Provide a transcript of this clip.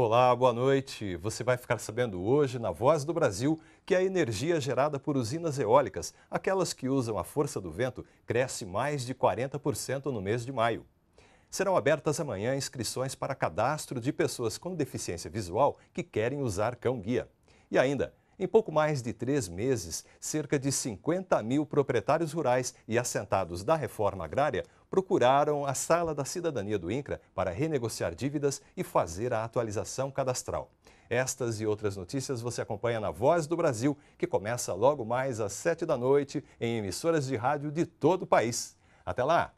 Olá, boa noite. Você vai ficar sabendo hoje, na Voz do Brasil, que a energia gerada por usinas eólicas, aquelas que usam a força do vento, cresce mais de 40% no mês de maio. Serão abertas amanhã inscrições para cadastro de pessoas com deficiência visual que querem usar cão-guia. E ainda, em pouco mais de três meses, cerca de 50 mil proprietários rurais e assentados da reforma agrária procuraram a Sala da Cidadania do INCRA para renegociar dívidas e fazer a atualização cadastral. Estas e outras notícias você acompanha na Voz do Brasil, que começa logo mais às 7 da noite em emissoras de rádio de todo o país. Até lá!